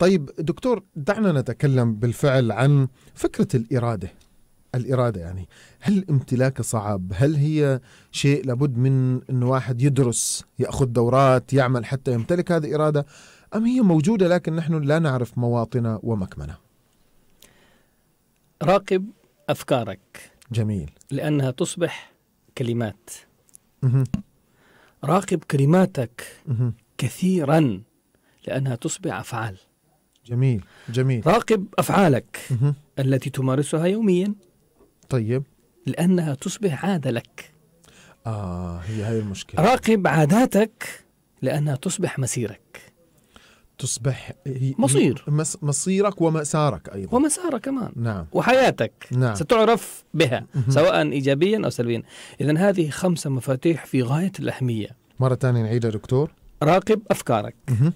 طيب دكتور دعنا نتكلم بالفعل عن فكرة الإرادة الإرادة يعني هل امتلاكها صعب هل هي شيء لابد من أن واحد يدرس يأخذ دورات يعمل حتى يمتلك هذه الإرادة أم هي موجودة لكن نحن لا نعرف مواطنة ومكمنة راقب أفكارك جميل لأنها تصبح كلمات مه. راقب كلماتك مه. كثيرا لأنها تصبح أفعال جميل جميل راقب أفعالك مه. التي تمارسها يوميا طيب لأنها تصبح عادة لك آه هي هاي المشكلة راقب عاداتك لأنها تصبح مسيرك تصبح مصير مصيرك ومسارك أيضا ومسارك كمان نعم وحياتك نعم. ستعرف بها مه. سواء إيجابيا أو سلبيا إذا هذه خمسة مفاتيح في غاية الأهمية مرة ثانية نعيدها دكتور راقب أفكارك مه.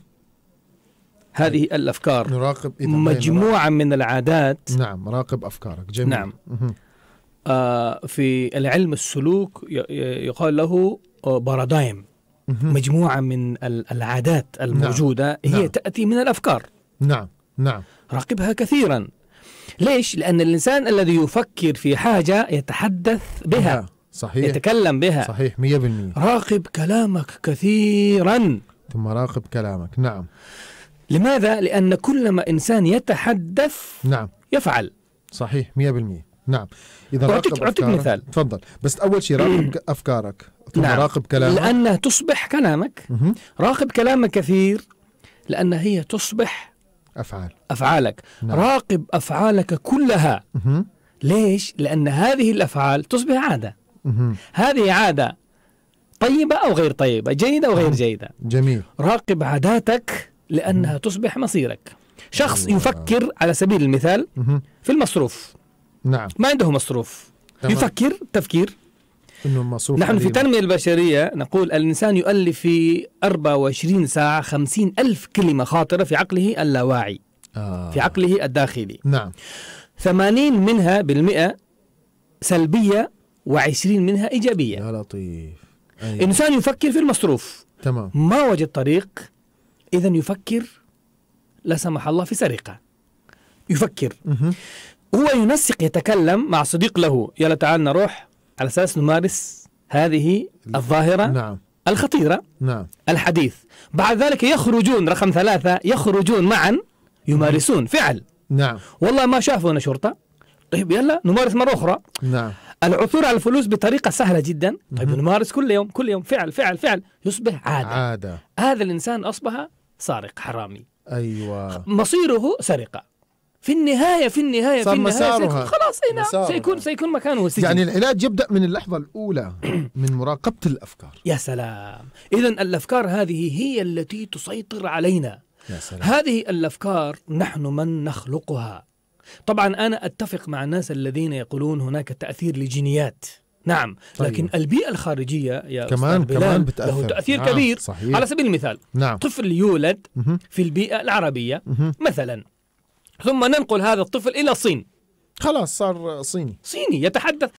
هذه الافكار نراقب إذا مجموعه من العادات نعم راقب افكارك جميل نعم آه في العلم السلوك يقال له بارادايم آه، مجموعه من العادات نعم. الموجوده نعم. هي نعم. تاتي من الافكار نعم نعم راقبها كثيرا ليش؟ لأن الإنسان الذي يفكر في حاجة يتحدث بها صحيح يتكلم بها صحيح 100% راقب كلامك كثيرا ثم راقب كلامك نعم لماذا؟ لأن كلما إنسان يتحدث نعم يفعل صحيح 100% نعم اذا أعطيك أعطيك مثال تفضل بس اول شيء راقب نعم. افكارك ثم نعم. راقب كلامك لانه تصبح كلامك مه. راقب كلامك كثير لان هي تصبح افعال افعالك نعم. راقب افعالك كلها مه. ليش؟ لان هذه الافعال تصبح عاده مه. هذه عاده طيبه او غير طيبه، جيده او غير نعم. جيده جميل راقب عاداتك لأنها تصبح مصيرك شخص الله. يفكر على سبيل المثال في المصروف نعم ما عنده مصروف تمام. يفكر تفكير انه المصروف نحن في التنمية البشرية نقول الإنسان يؤلف في 24 ساعة 50 ألف كلمة خاطرة في عقله اللاواعي آه. في عقله الداخلي نعم 80 منها بالمئة سلبية و20 منها إيجابية يا لطيف أيوة. إنسان يفكر في المصروف تمام ما وجد طريق إذا يفكر لا سمح الله في سرقة يفكر هو ينسق يتكلم مع صديق له يلا تعال نروح على أساس نمارس هذه الظاهرة نعم. الخطيرة نعم. الحديث بعد ذلك يخرجون رقم ثلاثة يخرجون معا يمارسون فعل نعم والله ما شافونا شرطة طيب يلا نمارس مرة أخرى نعم العثور على الفلوس بطريقه سهله جدا طيب نمارس كل يوم كل يوم فعل فعل فعل يصبح عاده عاده هذا الانسان اصبح سارق حرامي ايوه مصيره سرقه في النهاية في النهاية صار في النهاية مسارها خلاص هنا إيه، نعم، مسارها سيكون سيكون مكانه سجن يعني العلاج يبدأ من اللحظة الأولى من مراقبة الأفكار يا سلام إذا الأفكار هذه هي التي تسيطر علينا يا سلام. هذه الأفكار نحن من نخلقها طبعا أنا أتفق مع الناس الذين يقولون هناك تأثير لجينيات نعم طيب. لكن البيئة الخارجية يا كمان كمان بتأثر له تأثير نعم. كبير صحيح. على سبيل المثال نعم. طفل يولد في البيئة العربية مه. مثلا ثم ننقل هذا الطفل إلى الصين خلاص صار صيني صيني يتحدث